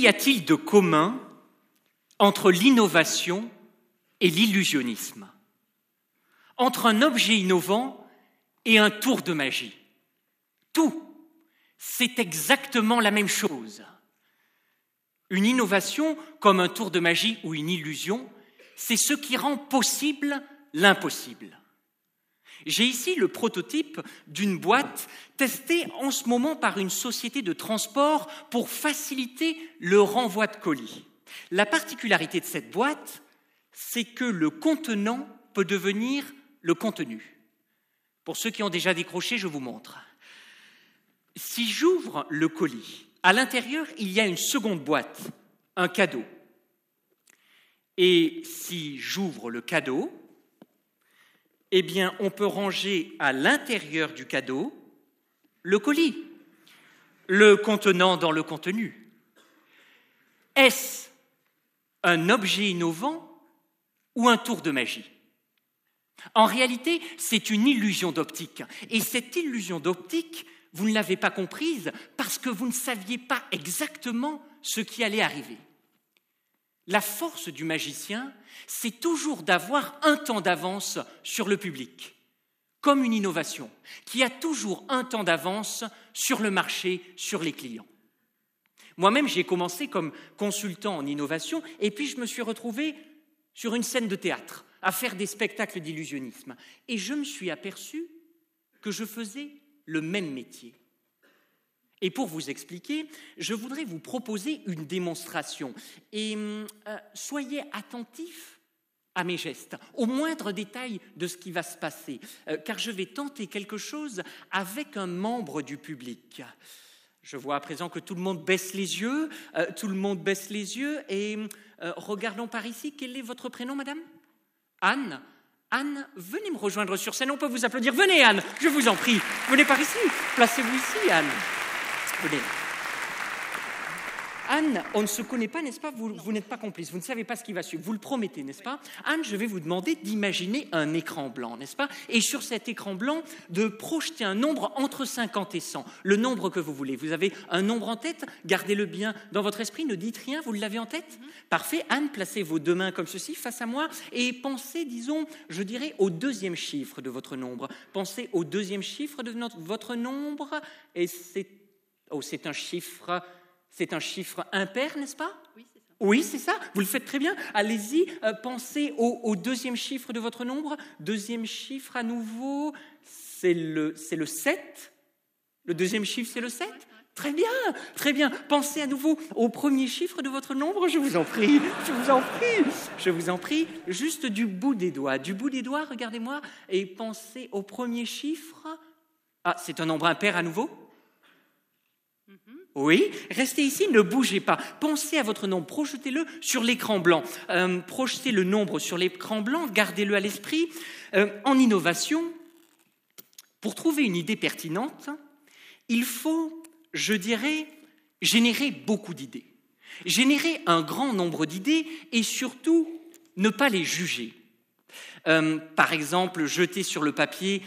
Qu'y a-t-il de commun entre l'innovation et l'illusionnisme Entre un objet innovant et un tour de magie Tout C'est exactement la même chose. Une innovation, comme un tour de magie ou une illusion, c'est ce qui rend possible l'impossible. J'ai ici le prototype d'une boîte testée en ce moment par une société de transport pour faciliter le renvoi de colis. La particularité de cette boîte, c'est que le contenant peut devenir le contenu. Pour ceux qui ont déjà décroché, je vous montre. Si j'ouvre le colis, à l'intérieur, il y a une seconde boîte, un cadeau. Et si j'ouvre le cadeau, eh bien, on peut ranger à l'intérieur du cadeau le colis, le contenant dans le contenu. Est-ce un objet innovant ou un tour de magie En réalité, c'est une illusion d'optique. Et cette illusion d'optique, vous ne l'avez pas comprise parce que vous ne saviez pas exactement ce qui allait arriver. La force du magicien, c'est toujours d'avoir un temps d'avance sur le public, comme une innovation, qui a toujours un temps d'avance sur le marché, sur les clients. Moi-même, j'ai commencé comme consultant en innovation, et puis je me suis retrouvé sur une scène de théâtre, à faire des spectacles d'illusionnisme. Et je me suis aperçu que je faisais le même métier. Et pour vous expliquer, je voudrais vous proposer une démonstration. Et hum, euh, soyez attentifs à mes gestes, au moindre détail de ce qui va se passer, euh, car je vais tenter quelque chose avec un membre du public. Je vois à présent que tout le monde baisse les yeux, euh, tout le monde baisse les yeux, et hum, regardons par ici, quel est votre prénom, madame Anne. Anne, venez me rejoindre sur scène, on peut vous applaudir. Venez, Anne, je vous en prie. Venez par ici, placez-vous ici, Anne. Anne, on ne se connaît pas, n'est-ce pas Vous, n'êtes pas complice, vous ne savez pas ce qui va suivre, vous le promettez, n'est-ce pas Anne, je vais vous demander d'imaginer un écran blanc, n'est-ce pas Et sur cet écran blanc, de projeter un nombre entre 50 et 100, le nombre que vous voulez. Vous avez un nombre en tête, gardez-le bien dans votre esprit, ne dites rien, vous l'avez en tête mm-hmm. Parfait, Anne, placez vos deux mains comme ceci face à moi et pensez, disons, je dirais, au deuxième chiffre de votre nombre. Pensez au deuxième chiffre de votre nombre et c'est Oh, c'est un chiffre, c'est un chiffre impair, n'est-ce pas Oui, c'est ça. Oui, c'est ça. Vous le faites très bien. Allez-y, euh, pensez au, au, deuxième chiffre de votre nombre. Deuxième chiffre à nouveau, c'est le, c'est le 7. Le deuxième chiffre, c'est le 7. Très bien, très bien. Pensez à nouveau au premier chiffre de votre nombre, je vous en prie, je vous en prie, je vous en prie. Juste du bout des doigts, du bout des doigts, regardez-moi, et pensez au premier chiffre. Ah, c'est un nombre impair à nouveau oui, restez ici, ne bougez pas. Pensez à votre nom, projetez-le sur l'écran blanc. Euh, projetez le nombre sur l'écran blanc, gardez-le à l'esprit. Euh, en innovation, pour trouver une idée pertinente, il faut, je dirais, générer beaucoup d'idées. Générer un grand nombre d'idées et surtout ne pas les juger. Euh, par exemple, jeter sur le papier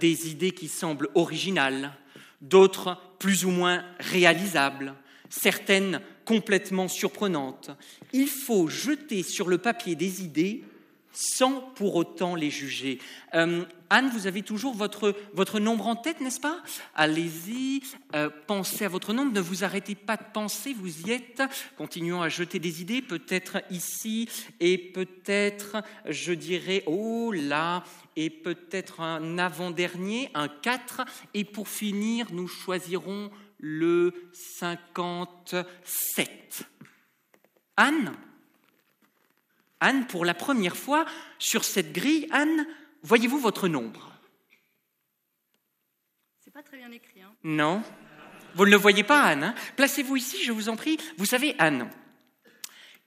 des idées qui semblent originales, d'autres plus ou moins réalisables, certaines complètement surprenantes. Il faut jeter sur le papier des idées sans pour autant les juger. Euh, Anne, vous avez toujours votre, votre nombre en tête, n'est-ce pas Allez-y, euh, pensez à votre nombre, ne vous arrêtez pas de penser, vous y êtes. Continuons à jeter des idées, peut-être ici, et peut-être, je dirais, oh là, et peut-être un avant-dernier, un 4. Et pour finir, nous choisirons le 57. Anne Anne, pour la première fois, sur cette grille, Anne, voyez-vous votre nombre C'est pas très bien écrit. Hein. non. Vous ne le voyez pas, Anne. Hein? Placez-vous ici, je vous en prie. Vous savez, Anne,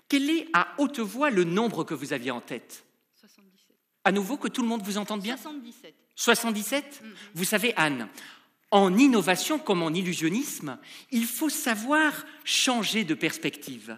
quel est à haute voix le nombre que vous aviez en tête 77. À nouveau, que tout le monde vous entende bien 77. 77 mm. Vous savez, Anne, en innovation comme en illusionnisme, il faut savoir changer de perspective.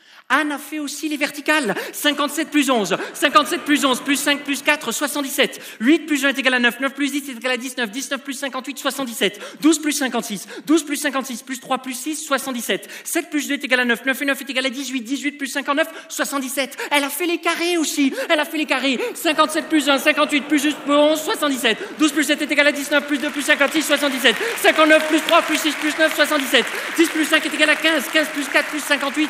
Anne a fait aussi les verticales. 57 plus 11, 57 plus 11, plus 5 plus 4, 77. 8 plus 1 est égal à 9, 9 plus 10 est égal à 19, 19 plus 58, 77. 12 plus 56, 12 plus 56, plus 3 plus 6, 77. 7 plus 2 est égal à 9, 9 et 9 est égal à 18, 18 plus 59, 77. Elle a fait les carrés aussi, elle a fait les carrés. 57 plus 1, 58 plus 11, 77. 12 plus 7 est égal à 19, plus 2 plus 56, 77. 59 plus 3 plus 6 plus 9, 77. 10 plus 5 est égal à 15, 15 plus 4 plus 58,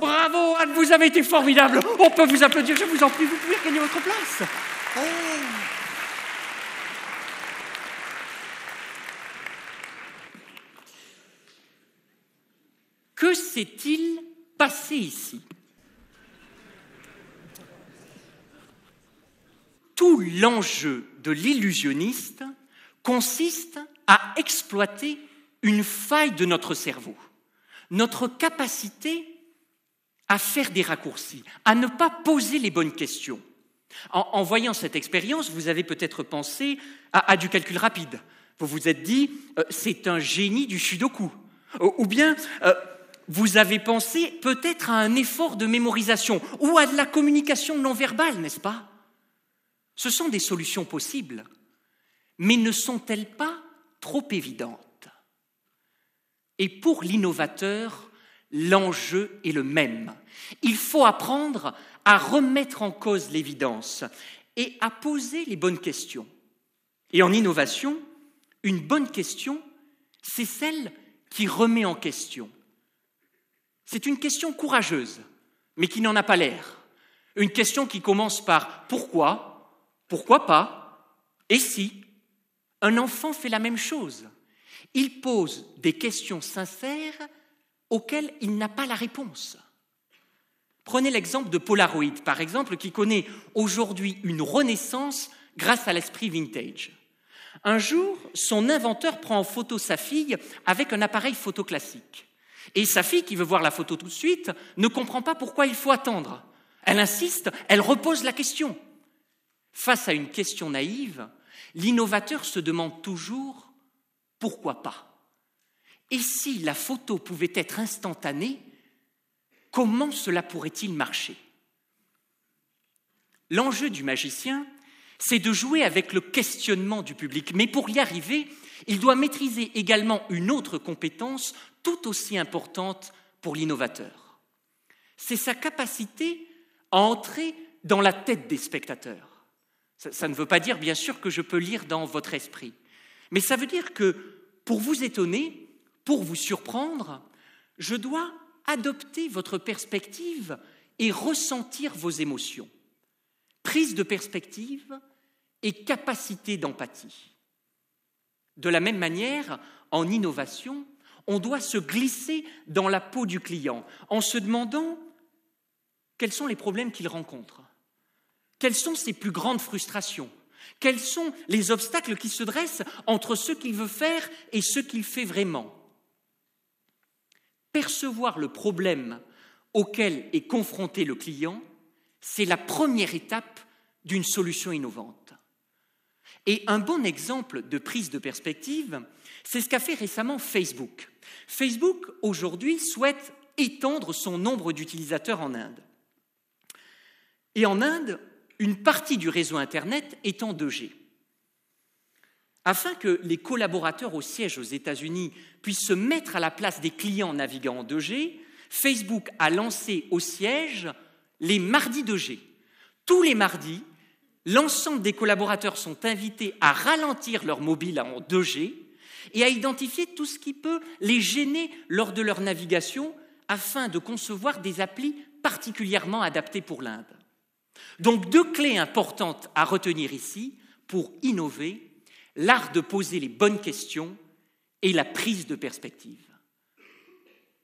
Bravo, Anne, vous avez été formidable. On peut vous applaudir, je vous en prie, vous pouvez gagner votre place. Eh. Que s'est-il passé ici Tout l'enjeu de l'illusionniste consiste à exploiter une faille de notre cerveau, notre capacité à faire des raccourcis, à ne pas poser les bonnes questions. En, voyant cette expérience, vous avez peut-être pensé à, du calcul rapide. Vous vous êtes dit, euh, c'est un génie du Sudoku. Ou, bien, euh, vous avez pensé peut-être à un effort de mémorisation ou à de la communication non verbale, n'est-ce pas Ce sont des solutions possibles, mais ne sont-elles pas trop évidentes Et pour l'innovateur, l'enjeu est le même. Il faut apprendre à remettre en cause l'évidence et à poser les bonnes questions. Et en innovation, une bonne question, c'est celle qui remet en question. C'est une question courageuse, mais qui n'en a pas l'air. Une question qui commence par pourquoi, pourquoi pas, et si un enfant fait la même chose. Il pose des questions sincères auquel il n'a pas la réponse. Prenez l'exemple de Polaroid, par exemple, qui connaît aujourd'hui une renaissance grâce à l'esprit vintage. Un jour, son inventeur prend en photo sa fille avec un appareil photo classique. Et sa fille, qui veut voir la photo tout de suite, ne comprend pas pourquoi il faut attendre. Elle insiste, elle repose la question. Face à une question naïve, l'innovateur se demande toujours pourquoi pas. Et si la photo pouvait être instantanée, comment cela pourrait-il marcher L'enjeu du magicien, c'est de jouer avec le questionnement du public. Mais pour y arriver, il doit maîtriser également une autre compétence tout aussi importante pour l'innovateur. C'est sa capacité à entrer dans la tête des spectateurs. Ça, ne veut pas dire, bien sûr, que je peux lire dans votre esprit. Mais ça veut dire que, pour vous étonner, pour vous surprendre, je dois adopter votre perspective et ressentir vos émotions. Prise de perspective et capacité d'empathie. De la même manière, en innovation, on doit se glisser dans la peau du client en se demandant quels sont les problèmes qu'il rencontre, quelles sont ses plus grandes frustrations, quels sont les obstacles qui se dressent entre ce qu'il veut faire et ce qu'il fait vraiment, percevoir le problème auquel est confronté le client, c'est la première étape d'une solution innovante. Et un bon exemple de prise de perspective, c'est ce qu'a fait récemment Facebook. Facebook, aujourd'hui, souhaite étendre son nombre d'utilisateurs en Inde. Et en Inde, une partie du réseau Internet est en 2G afin que les collaborateurs au siège aux États-Unis puissent se mettre à la place des clients naviguant en 2G, Facebook a lancé au siège les mardis 2G. Tous les mardis, l'ensemble des collaborateurs sont invités à ralentir leur mobile en 2G et à identifier tout ce qui peut les gêner lors de leur navigation afin de concevoir des applis particulièrement adaptées pour l'Inde. Donc deux clés importantes à retenir ici pour innover l'art de poser les bonnes questions et la prise de perspective.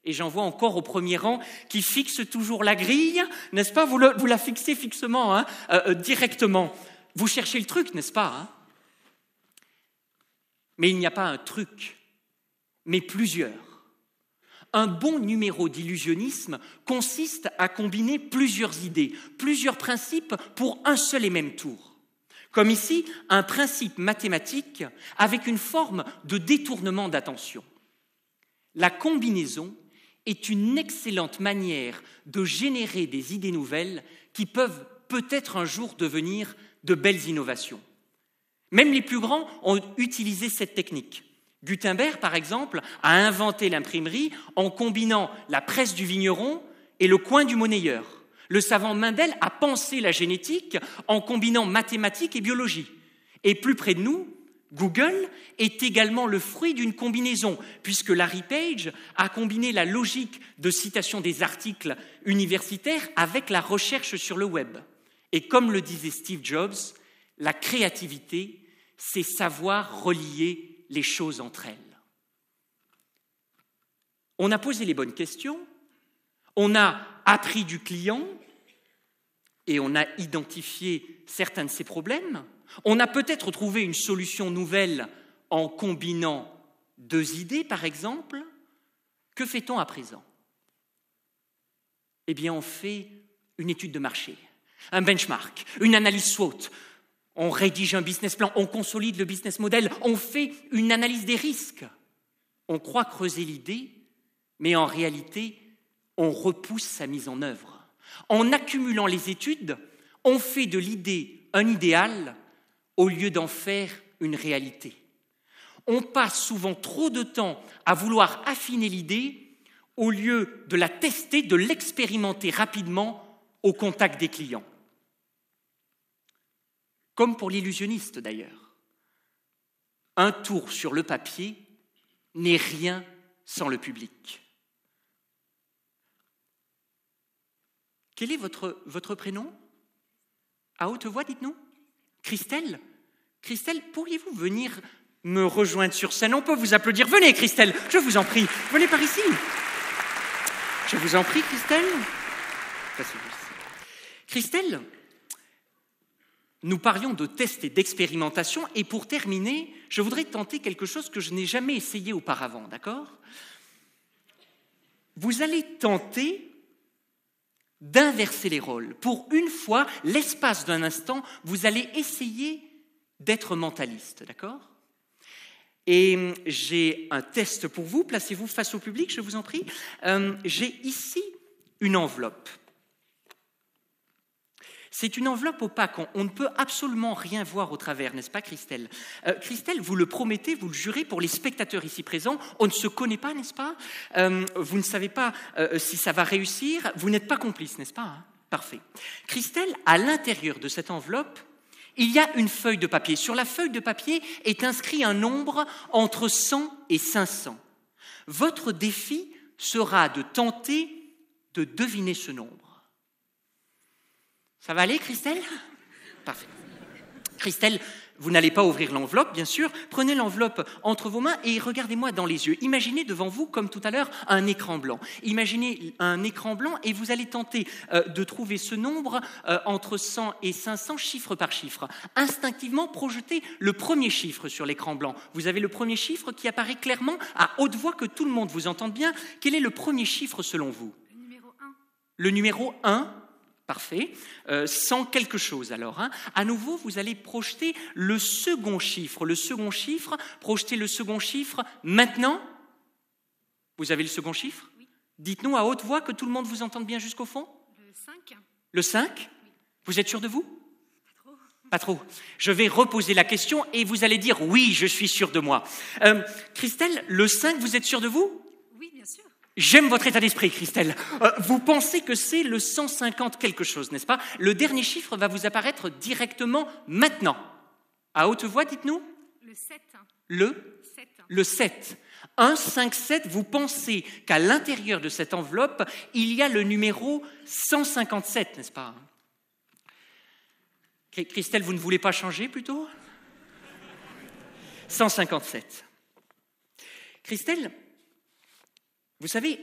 Et j'en vois encore au premier rang qui fixe toujours la grille, n'est-ce pas vous, la fixez fixement, hein, euh, euh, directement. Vous cherchez le truc, n'est-ce pas hein Mais il n'y a pas un truc, mais plusieurs. Un bon numéro d'illusionnisme consiste à combiner plusieurs idées, plusieurs principes pour un seul et même tour. Comme ici, un principe mathématique avec une forme de détournement d'attention. La combinaison est une excellente manière de générer des idées nouvelles qui peuvent peut-être un jour devenir de belles innovations. Même les plus grands ont utilisé cette technique. Gutenberg, par exemple, a inventé l'imprimerie en combinant la presse du vigneron et le coin du monnayeur. Le savant Mendel a pensé la génétique en combinant mathématiques et biologie. Et plus près de nous, Google est également le fruit d'une combinaison, puisque Larry Page a combiné la logique de citation des articles universitaires avec la recherche sur le web. Et comme le disait Steve Jobs, la créativité, c'est savoir relier les choses entre elles. On a posé les bonnes questions, on a appris du client et on a identifié certains de ses problèmes. On a peut-être trouvé une solution nouvelle en combinant deux idées, par exemple. Que fait-on à présent Eh bien, on fait une étude de marché, un benchmark, une analyse SWOT. On rédige un business plan, on consolide le business model, on fait une analyse des risques. On croit creuser l'idée, mais en réalité, on repousse sa mise en œuvre. En accumulant les études, on fait de l'idée un idéal au lieu d'en faire une réalité. On passe souvent trop de temps à vouloir affiner l'idée au lieu de la tester, de l'expérimenter rapidement au contact des clients. Comme pour l'illusionniste d'ailleurs. Un tour sur le papier n'est rien sans le public. Quel est votre, votre prénom À haute voix, dites-nous. Christelle Christelle, pourriez-vous venir me rejoindre sur scène On peut vous applaudir. Venez, Christelle, je vous en prie. Venez par ici. Je vous en prie, Christelle. Christelle, nous parlions de tests et d'expérimentation, et pour terminer, je voudrais tenter quelque chose que je n'ai jamais essayé auparavant, d'accord Vous allez tenter d'inverser les rôles. Pour une fois, l'espace d'un instant, vous allez essayer d'être mentaliste, d'accord Et hum, j'ai un test pour vous, placez-vous face au public, je vous en prie. Hum, j'ai ici une enveloppe c'est une enveloppe opaque, on, ne peut absolument rien voir au travers, n'est-ce pas Christelle euh, Christelle, vous le promettez, vous le jurez, pour les spectateurs ici présents, on ne se connaît pas, n'est-ce pas euh, Vous ne savez pas euh, si ça va réussir, vous n'êtes pas complice, n'est-ce pas hein? Parfait. Christelle, à l'intérieur de cette enveloppe, il y a une feuille de papier. Sur la feuille de papier est inscrit un nombre entre 100 et 500. Votre défi sera de tenter de deviner ce nombre. Ça va aller, Christelle Parfait. Christelle, vous n'allez pas ouvrir l'enveloppe, bien sûr. Prenez l'enveloppe entre vos mains et regardez-moi dans les yeux. Imaginez devant vous, comme tout à l'heure, un écran blanc. Imaginez un écran blanc et vous allez tenter euh, de trouver ce nombre euh, entre 100 et 500 chiffres par chiffre. Instinctivement, projetez le premier chiffre sur l'écran blanc. Vous avez le premier chiffre qui apparaît clairement à haute voix que tout le monde vous entende bien. Quel est le premier chiffre selon vous Le numéro 1. Le numéro 1 Parfait. Euh, sans quelque chose alors. Hein. À nouveau, vous allez projeter le second chiffre. Le second chiffre, projetez le second chiffre maintenant. Vous avez le second chiffre Dites-nous à haute voix que tout le monde vous entende bien jusqu'au fond. Le 5. Le 5 Vous êtes sûr de vous Pas trop. Pas trop. Je vais reposer la question et vous allez dire oui, je suis sûr de moi. Euh, Christelle, le 5, vous êtes sûr de vous J'aime votre état d'esprit, Christelle. Euh, vous pensez que c'est le 150 quelque chose, n'est-ce pas Le dernier chiffre va vous apparaître directement maintenant. À haute voix, dites-nous Le 7. Le 7. Le 7. 1, 5, 7, vous pensez qu'à l'intérieur de cette enveloppe, il y a le numéro 157, n'est-ce pas Christelle, vous ne voulez pas changer plutôt 157. Christelle, vous savez,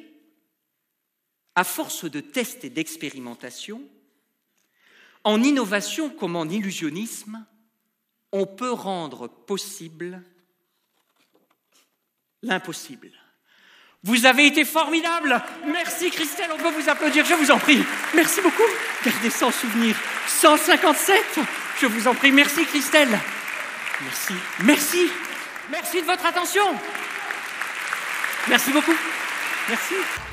à force de tests et d'expérimentations, en innovation comme en illusionnisme, on peut rendre possible l'impossible. Vous avez été formidable. Merci Christelle, on peut vous applaudir, je vous en prie. Merci beaucoup. Gardez sans souvenir. 157, je vous en prie. Merci Christelle. Merci. Merci. Merci de votre attention. Merci beaucoup. Merci.